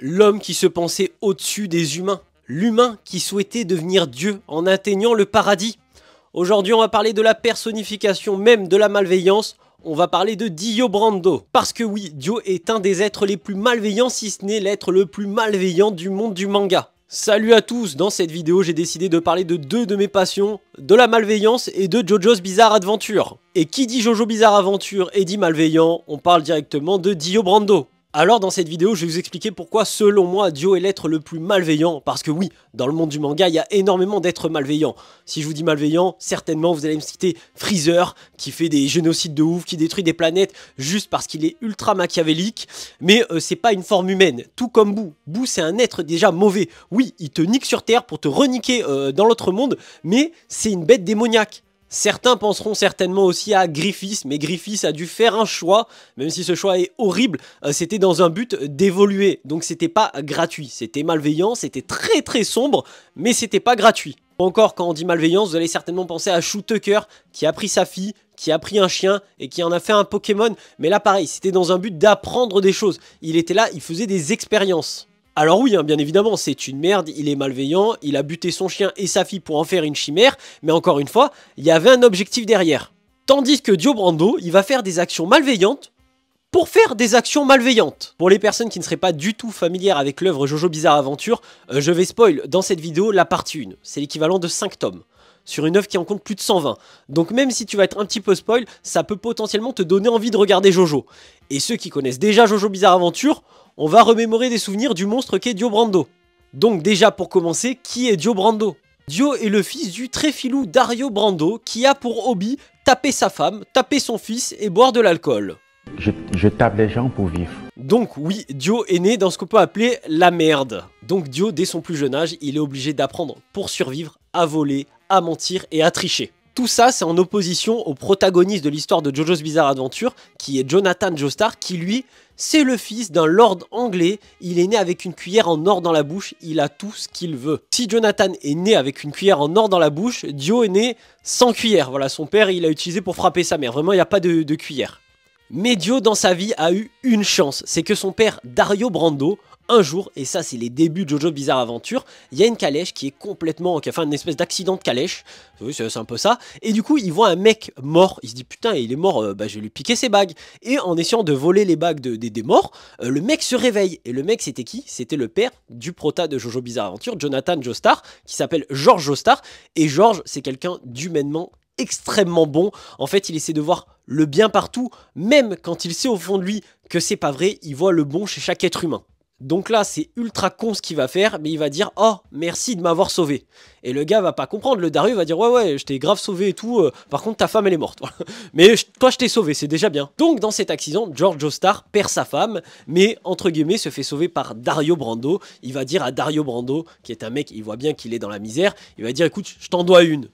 L'homme qui se pensait au-dessus des humains, l'humain qui souhaitait devenir Dieu en atteignant le paradis. Aujourd'hui, on va parler de la personnification même de la malveillance. On va parler de Dio Brando. Parce que oui, Dio est un des êtres les plus malveillants, si ce n'est l'être le plus malveillant du monde du manga. Salut à tous, dans cette vidéo j'ai décidé de parler de deux de mes passions, de la malveillance et de Jojo's Bizarre Adventure. Et qui dit Jojo Bizarre Adventure et dit malveillant, on parle directement de Dio Brando. Alors dans cette vidéo, je vais vous expliquer pourquoi selon moi Dio est l'être le plus malveillant, parce que oui, dans le monde du manga, il y a énormément d'êtres malveillants. Si je vous dis malveillant, certainement vous allez me citer Freezer, qui fait des génocides de ouf, qui détruit des planètes juste parce qu'il est ultra machiavélique, mais euh, c'est pas une forme humaine, tout comme Boo. Boo c'est un être déjà mauvais, oui, il te nique sur Terre pour te reniquer euh, dans l'autre monde, mais c'est une bête démoniaque. Certains penseront certainement aussi à Griffiths, mais Griffiths a dû faire un choix, même si ce choix est horrible, euh, c'était dans un but d'évoluer, donc c'était pas gratuit, c'était malveillant, c'était très très sombre, mais c'était pas gratuit. Encore, quand on dit malveillance, vous allez certainement penser à Shoe Tucker, qui a pris sa fille, qui a pris un chien et qui en a fait un Pokémon, mais là pareil, c'était dans un but d'apprendre des choses, il était là, il faisait des expériences. Alors oui, hein, bien évidemment, c'est une merde, il est malveillant, il a buté son chien et sa fille pour en faire une chimère, mais encore une fois, il y avait un objectif derrière. Tandis que Dio Brando, il va faire des actions malveillantes pour faire des actions malveillantes. Pour les personnes qui ne seraient pas du tout familières avec l'œuvre Jojo Bizarre Aventure, euh, je vais spoil dans cette vidéo la partie 1. C'est l'équivalent de 5 tomes sur une œuvre qui en compte plus de 120. Donc même si tu vas être un petit peu spoil, ça peut potentiellement te donner envie de regarder Jojo. Et ceux qui connaissent déjà Jojo Bizarre Aventure, on va remémorer des souvenirs du monstre qu'est Dio Brando. Donc déjà pour commencer, qui est Dio Brando Dio est le fils du très filou Dario Brando qui a pour hobby taper sa femme, taper son fils et boire de l'alcool. Je, tape les gens pour vivre. Donc oui, Dio est né dans ce qu'on peut appeler la merde. Donc Dio, dès son plus jeune âge, il est obligé d'apprendre pour survivre à voler, à mentir et à tricher. Tout ça, c'est en opposition au protagoniste de l'histoire de Jojo's Bizarre Adventure, qui est Jonathan Joestar, qui lui, c'est le fils d'un lord anglais, il est né avec une cuillère en or dans la bouche, il a tout ce qu'il veut. Si Jonathan est né avec une cuillère en or dans la bouche, Dio est né sans cuillère. Voilà, son père, il l'a utilisé pour frapper sa mère. Vraiment, il n'y a pas de, de cuillère. Medio dans sa vie a eu une chance, c'est que son père Dario Brando, un jour, et ça c'est les débuts de Jojo Bizarre Aventure, il y a une calèche qui est complètement, qui a fait une espèce d'accident de calèche, oui, c'est un peu ça, et du coup il voit un mec mort, il se dit putain il est mort, euh, bah, je vais lui piquer ses bagues, et en essayant de voler les bagues des morts, euh, le mec se réveille, et le mec c'était qui C'était le père du prota de Jojo Bizarre Aventure, Jonathan Joestar, qui s'appelle George Joestar, et George c'est quelqu'un d'humainement extrêmement bon. En fait, il essaie de voir le bien partout, même quand il sait au fond de lui que c'est pas vrai, il voit le bon chez chaque être humain. Donc là, c'est ultra con ce qu'il va faire, mais il va dire Oh, merci de m'avoir sauvé. Et le gars va pas comprendre. Le Dario va dire Ouais, ouais, je t'ai grave sauvé et tout. Euh, par contre, ta femme, elle est morte. mais toi, je t'ai sauvé, c'est déjà bien. Donc, dans cet accident, George Star perd sa femme, mais entre guillemets, se fait sauver par Dario Brando. Il va dire à Dario Brando, qui est un mec, il voit bien qu'il est dans la misère, il va dire Écoute, je t'en dois une.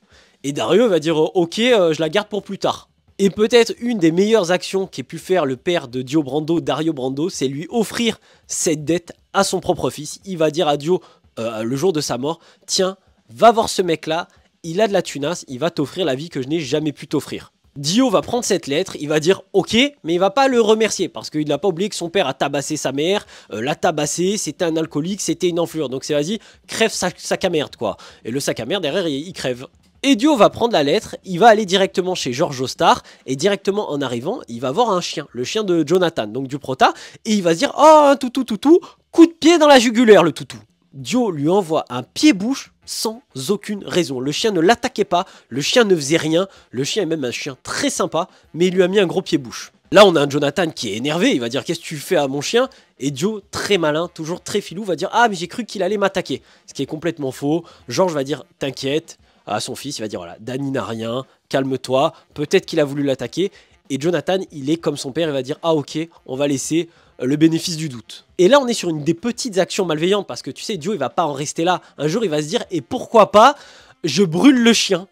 Et Dario va dire euh, ok, euh, je la garde pour plus tard. Et peut-être une des meilleures actions qu'ait pu faire le père de Dio Brando, Dario Brando, c'est lui offrir cette dette à son propre fils. Il va dire à Dio euh, le jour de sa mort, tiens, va voir ce mec-là, il a de la tunasse, il va t'offrir la vie que je n'ai jamais pu t'offrir. Dio va prendre cette lettre, il va dire ok, mais il va pas le remercier parce qu'il n'a pas oublié que son père a tabassé sa mère, l'a tabassé, c'était un alcoolique, c'était une enflure. Donc c'est vas-y, crève sa, sac à merde quoi. Et le sac à merde derrière, il crève. Dio va prendre la lettre, il va aller directement chez George Ostar, et directement en arrivant, il va voir un chien, le chien de Jonathan, donc du prota, et il va se dire « Oh, un toutou, toutou, coup de pied dans la jugulaire, le toutou !» Dio lui envoie un pied-bouche sans aucune raison. Le chien ne l'attaquait pas, le chien ne faisait rien, le chien est même un chien très sympa, mais il lui a mis un gros pied-bouche. Là, on a un Jonathan qui est énervé, il va dire Qu'est-ce que tu fais à mon chien Et Dio, très malin, toujours très filou, va dire Ah, mais j'ai cru qu'il allait m'attaquer. Ce qui est complètement faux. Georges va dire T'inquiète, à son fils, il va dire voilà, Danny n'a rien, calme-toi, peut-être qu'il a voulu l'attaquer. Et Jonathan, il est comme son père, il va dire ah ok, on va laisser euh, le bénéfice du doute. Et là, on est sur une des petites actions malveillantes parce que tu sais, Dio, il va pas en rester là. Un jour, il va se dire et pourquoi pas, je brûle le chien.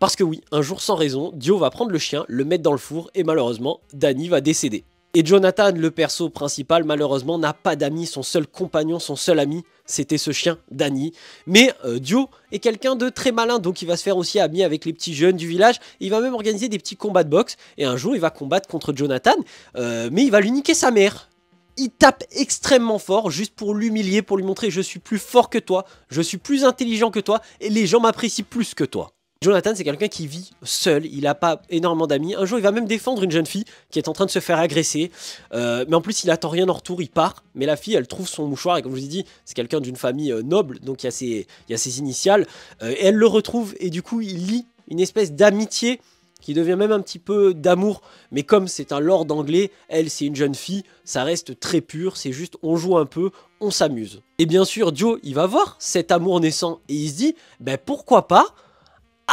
Parce que oui, un jour sans raison, Dio va prendre le chien, le mettre dans le four et malheureusement, Danny va décéder. Et Jonathan, le perso principal, malheureusement n'a pas d'amis, son seul compagnon, son seul ami, c'était ce chien, Danny. Mais euh, Dio est quelqu'un de très malin, donc il va se faire aussi ami avec les petits jeunes du village, il va même organiser des petits combats de boxe, et un jour il va combattre contre Jonathan, euh, mais il va lui niquer sa mère, il tape extrêmement fort juste pour l'humilier, pour lui montrer je suis plus fort que toi, je suis plus intelligent que toi et les gens m'apprécient plus que toi. Jonathan, c'est quelqu'un qui vit seul, il n'a pas énormément d'amis. Un jour, il va même défendre une jeune fille qui est en train de se faire agresser. Euh, mais en plus, il attend rien en retour, il part. Mais la fille, elle trouve son mouchoir, et comme je vous ai dit, c'est quelqu'un d'une famille euh, noble, donc il y a ses, initiales. Euh, elle le retrouve, et du coup, il lit une espèce d'amitié qui devient même un petit peu d'amour, mais comme c'est un lord anglais, elle c'est une jeune fille, ça reste très pur, c'est juste on joue un peu, on s'amuse. Et bien sûr, Joe, il va voir cet amour naissant et il se dit, ben pourquoi pas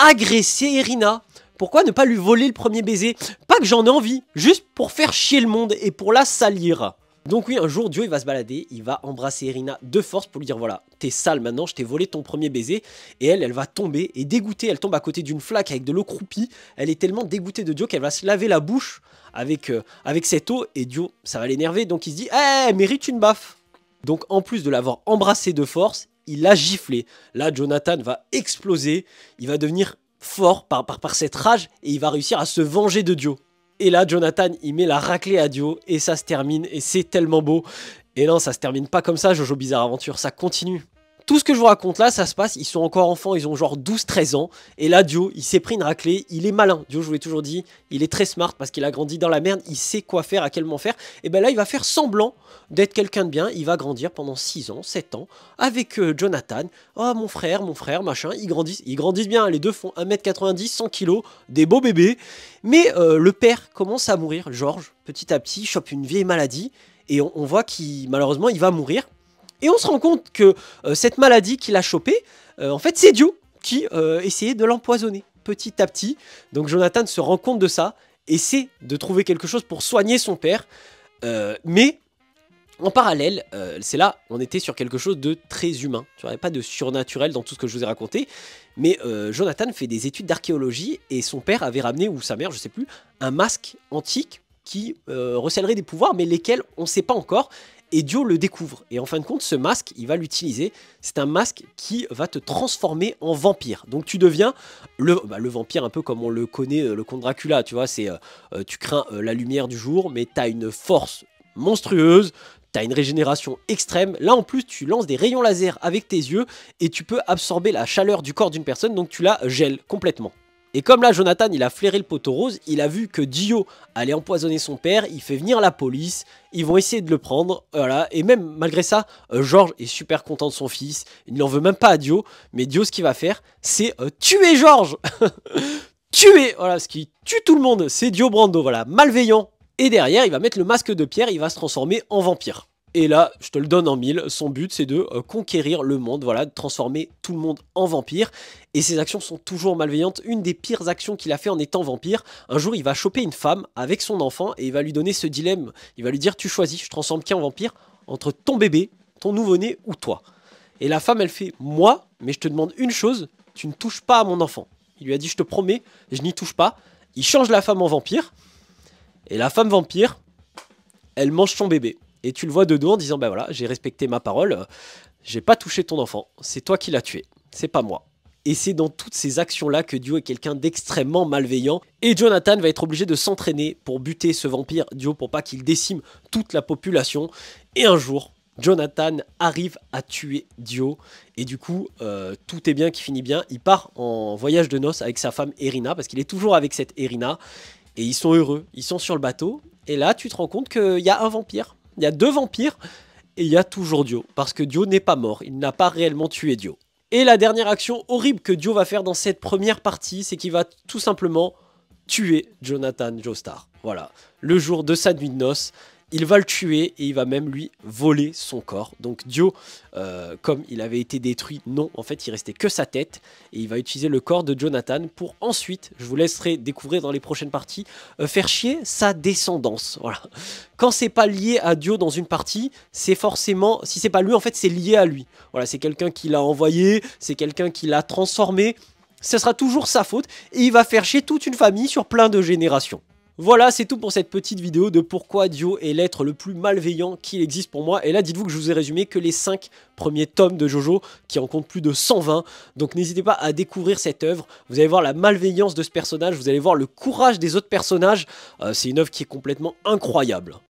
agresser Irina. Pourquoi ne pas lui voler le premier baiser Pas que j'en ai envie, juste pour faire chier le monde et pour la salir. Donc oui, un jour, Dio il va se balader, il va embrasser Irina de force pour lui dire, voilà, t'es sale maintenant, je t'ai volé ton premier baiser. Et elle, elle va tomber, et dégoûtée, elle tombe à côté d'une flaque avec de l'eau croupie. Elle est tellement dégoûtée de Dio qu'elle va se laver la bouche avec, euh, avec cette eau, et Dio ça va l'énerver, donc il se dit, eh, mérite une baffe. Donc en plus de l'avoir embrassée de force, il l'a giflé. Là, Jonathan va exploser, il va devenir fort par, par, cette rage et il va réussir à se venger de Dio. Et là, Jonathan, il met la raclée à Dio et ça se termine et c'est tellement beau. Et non, ça se termine pas comme ça, Jojo Bizarre Aventure, ça continue. Tout ce que je vous raconte là, ça se passe, ils sont encore enfants, ils ont genre 12-13 ans, et là, Dio, il s'est pris une raclée, il est malin, Dio, je vous l'ai toujours dit, il est très smart parce qu'il a grandi dans la merde, il sait quoi faire, à quel moment faire, et ben là, il va faire semblant d'être quelqu'un de bien, il va grandir pendant 6 ans, 7 ans, avec euh, Jonathan, oh mon frère, mon frère, machin, ils grandissent, ils grandissent bien, les deux font 1m90, 100 kg, des beaux bébés, mais euh, le père commence à mourir, Georges, petit à petit, chope une vieille maladie, et on, on voit qu'il, malheureusement, il va mourir, et on se rend compte que euh, cette maladie qu'il a chopée, euh, en fait, c'est Dieu qui euh, essayait de l'empoisonner petit à petit. Donc Jonathan se rend compte de ça, essaie de trouver quelque chose pour soigner son père. mais en parallèle, c'est là, on était sur quelque chose de très humain. Tu n'aurais pas de surnaturel dans tout ce que je vous ai raconté. Mais Jonathan fait des études d'archéologie et son père avait ramené, ou sa mère, je sais plus, un masque antique qui recèlerait des pouvoirs, mais lesquels on ne sait pas encore et Dio le découvre. Et en fin de compte, ce masque, il va l'utiliser. C'est un masque qui va te transformer en vampire. Donc tu deviens le, bah, vampire un peu comme on le connaît, euh, le comte Dracula, tu vois, c'est euh, euh, tu crains la lumière du jour, mais tu as une force monstrueuse, T'as une régénération extrême. Là, en plus, tu lances des rayons laser avec tes yeux et tu peux absorber la chaleur du corps d'une personne, donc tu la gèles complètement. Et comme là Jonathan il a flairé le poteau rose, il a vu que Dio allait empoisonner son père, il fait venir la police, ils vont essayer de le prendre, voilà, et même malgré ça, euh, George est super content de son fils, il n'en veut même pas à Dio, mais Dio ce qu'il va faire, c'est euh, tuer George. Tuer Voilà, ce qui tue tout le monde, c'est Dio Brando, voilà, malveillant Et derrière, il va mettre le masque de pierre, il va se transformer en vampire. Et là, je te le donne en mille, son but c'est de euh, conquérir le monde, voilà, de transformer tout le monde en vampire et ses actions sont toujours malveillantes. Une des pires actions qu'il a fait en étant vampire, un jour il va choper une femme avec son enfant et il va lui donner ce dilemme. Il va lui dire tu choisis, je transforme qui en vampire entre ton bébé, ton nouveau-né ou toi. Et la femme elle fait moi, mais je te demande une chose, tu ne touches pas à mon enfant. Il lui a dit je te promets, je n'y touche pas. Il change la femme en vampire et la femme vampire, elle mange son bébé. Et tu le vois de dos en disant ben voilà, j'ai respecté ma parole, j'ai pas touché ton enfant, c'est toi qui l'as tué, c'est pas moi. Et c'est dans toutes ces actions-là que Dio est quelqu'un d'extrêmement malveillant. Et Jonathan va être obligé de s'entraîner pour buter ce vampire Dio pour pas qu'il décime toute la population. Et un jour, Jonathan arrive à tuer Dio. Et du coup, euh, tout est bien qui finit bien. Il part en voyage de noces avec sa femme Erina, parce qu'il est toujours avec cette Erina. Et ils sont heureux, ils sont sur le bateau. Et là, tu te rends compte qu'il y a un vampire. Il y a deux vampires. Et il y a toujours Dio. Parce que Dio n'est pas mort. Il n'a pas réellement tué Dio. Et la dernière action horrible que Dio va faire dans cette première partie, c'est qu'il va tout simplement tuer Jonathan Joestar. Voilà, le jour de sa nuit de noces il va le tuer et il va même lui voler son corps. Donc Dio, euh, comme il avait été détruit, non, en fait il restait que sa tête et il va utiliser le corps de Jonathan pour ensuite, je vous laisserai découvrir dans les prochaines parties, euh, faire chier sa descendance. Voilà. Quand c'est pas lié à Dio dans une partie, c'est forcément, si c'est pas lui en fait c'est lié à lui. Voilà, c'est quelqu'un qui l'a envoyé, c'est quelqu'un qui l'a transformé, ce sera toujours sa faute et il va faire chier toute une famille sur plein de générations. Voilà, c'est tout pour cette petite vidéo de pourquoi Dio est l'être le plus malveillant qu'il existe pour moi. Et là, dites-vous que je vous ai résumé que les 5 premiers tomes de Jojo, qui en comptent plus de 120. Donc n'hésitez pas à découvrir cette œuvre. Vous allez voir la malveillance de ce personnage, vous allez voir le courage des autres personnages. Euh, c'est une œuvre qui est complètement incroyable.